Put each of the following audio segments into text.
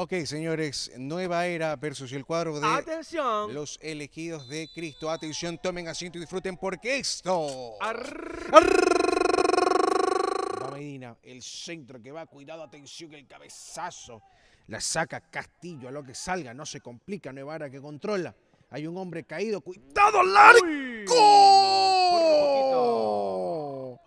Ok, señores, nueva era versus el cuadro de los elegidos de Cristo. Atención, tomen asiento y disfruten porque esto... Medina, el centro que va, cuidado, atención, el cabezazo. La saca Castillo, a lo que salga, no se complica, nueva era que controla. Hay un hombre caído, cuidado, largo.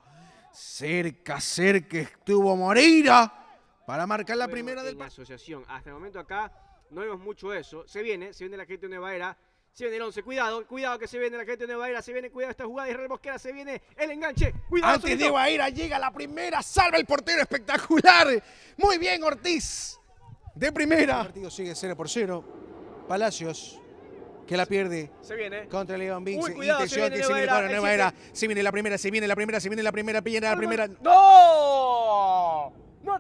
Cerca, cerca estuvo Moreira. Para marcar la primera del la asociación. Hasta el momento acá no vemos mucho eso. Se viene, se viene la gente de Nueva Era. Se viene el 11, cuidado, cuidado que se viene la gente de Nueva Era, se viene, cuidado esta jugada de Israel se viene el enganche, cuidado. Antes de Nueva Era llega la primera, salva el portero, espectacular. Muy bien Ortiz, de primera. El partido sigue 0 por 0. Palacios, que la pierde. Se viene. Contra León Vince. Uy, cuidado, se viene, Nueva, Nueva Era. Se viene la primera, se viene la primera, se viene la primera, pilla la primera. ¡No!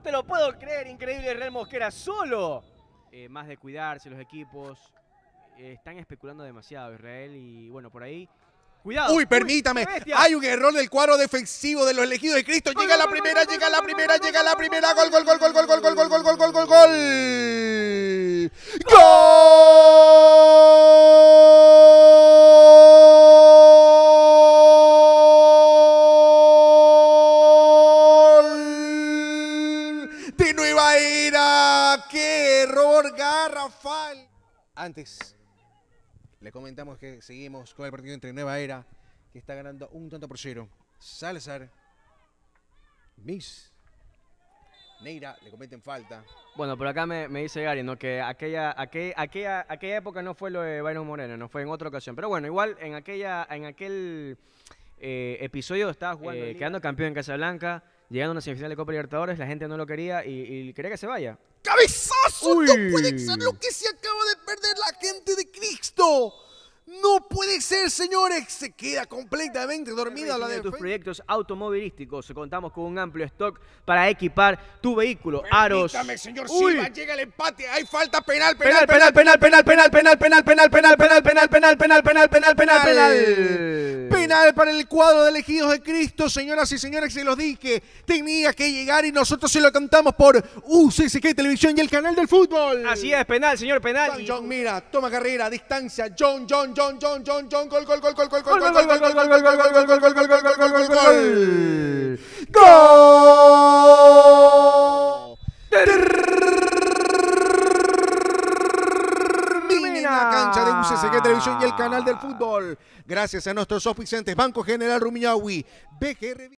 te lo puedo creer, increíble Real Mosquera, solo. más de cuidarse los equipos. están especulando demasiado Israel y bueno, por ahí. Cuidado. Uy, permítame. Hay un error del cuadro defensivo de los elegidos de Cristo. Llega la primera, llega la primera, llega la primera. gol, gol, gol, gol, gol, gol, gol, de nueva era. ¡Qué error garrafal! Antes, le comentamos que seguimos con el partido entre Nueva Era, que está ganando un tanto por cero. Salazar, Miss, Neira, le cometen falta. Bueno, por acá me, dice Gary, ¿no? Que aquella, aquella, época no fue lo de Byron Moreno, no fue en otra ocasión. Pero bueno, igual en aquella, en aquel eh, episodio estaba jugando. Eh, quedando campeón en Casablanca llegando a una semifinal de Copa Libertadores, la gente no lo quería y, quería que se vaya. ¡Cabezazo! ¡No puede ser lo que se acaba de perder la gente de Cristo! No puede ser, señores. Se queda completamente dormida la de tus proyectos automovilísticos. Contamos con un amplio stock para equipar tu vehículo. Aros. señor Silva, llega el empate. Hay falta penal, penal, penal, penal, penal, penal, penal, penal, penal, penal, penal, penal, penal, penal, penal, penal, penal. Penal para el cuadro de elegidos de Cristo, señoras y señores, se los dije. Tenía que llegar y nosotros se lo cantamos por UCSK Televisión y el canal del fútbol. Así es, penal, señor, penal. John, John, mira, toma carrera, distancia. John, John, John, John, John, John, gol, gol, gol, gol, gol, gol, gol, gol, gol, gol, gol, gol, gol, gol, gol, gol, gol, gol, gol, cancha de UCCG Televisión y el ah. canal del fútbol. Gracias a nuestros oficiantes Banco General Rumiñahui, BGR